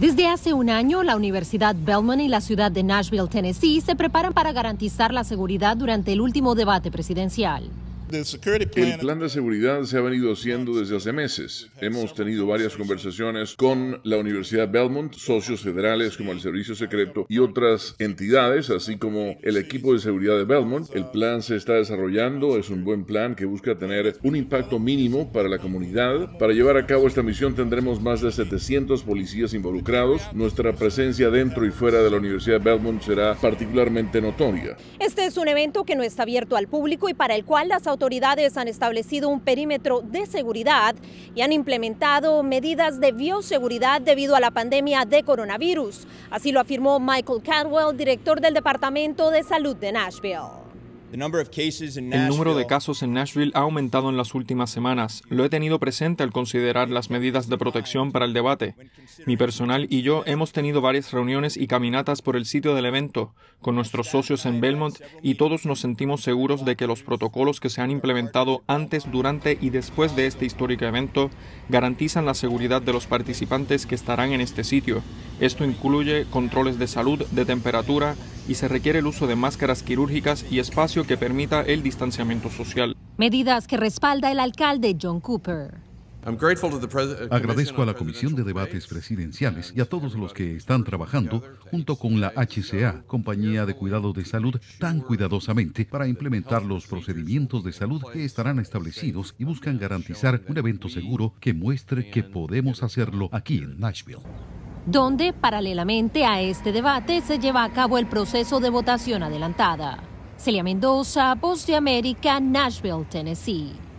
Desde hace un año, la Universidad Bellman y la ciudad de Nashville, Tennessee, se preparan para garantizar la seguridad durante el último debate presidencial. El plan de seguridad se ha venido haciendo desde hace meses. Hemos tenido varias conversaciones con la Universidad Belmont, socios federales como el Servicio Secreto y otras entidades, así como el equipo de seguridad de Belmont. El plan se está desarrollando, es un buen plan que busca tener un impacto mínimo para la comunidad. Para llevar a cabo esta misión tendremos más de 700 policías involucrados. Nuestra presencia dentro y fuera de la Universidad Belmont será particularmente notoria. Este es un evento que no está abierto al público y para el cual las autoridades autoridades han establecido un perímetro de seguridad y han implementado medidas de bioseguridad debido a la pandemia de coronavirus. Así lo afirmó Michael Caldwell, director del Departamento de Salud de Nashville. El número de casos en Nashville ha aumentado en las últimas semanas. Lo he tenido presente al considerar las medidas de protección para el debate. Mi personal y yo hemos tenido varias reuniones y caminatas por el sitio del evento con nuestros socios en Belmont y todos nos sentimos seguros de que los protocolos que se han implementado antes, durante y después de este histórico evento garantizan la seguridad de los participantes que estarán en este sitio. Esto incluye controles de salud, de temperatura, y se requiere el uso de máscaras quirúrgicas y espacio que permita el distanciamiento social. Medidas que respalda el alcalde John Cooper. Uh, Agradezco a la Comisión de Debates Presidenciales y a todos los que están trabajando junto con la HCA, Compañía de Cuidado de Salud, tan cuidadosamente para implementar los procedimientos de salud que estarán establecidos y buscan garantizar un evento seguro que muestre que podemos hacerlo aquí en Nashville donde paralelamente a este debate se lleva a cabo el proceso de votación adelantada. Celia Mendoza, Post de América, Nashville, Tennessee.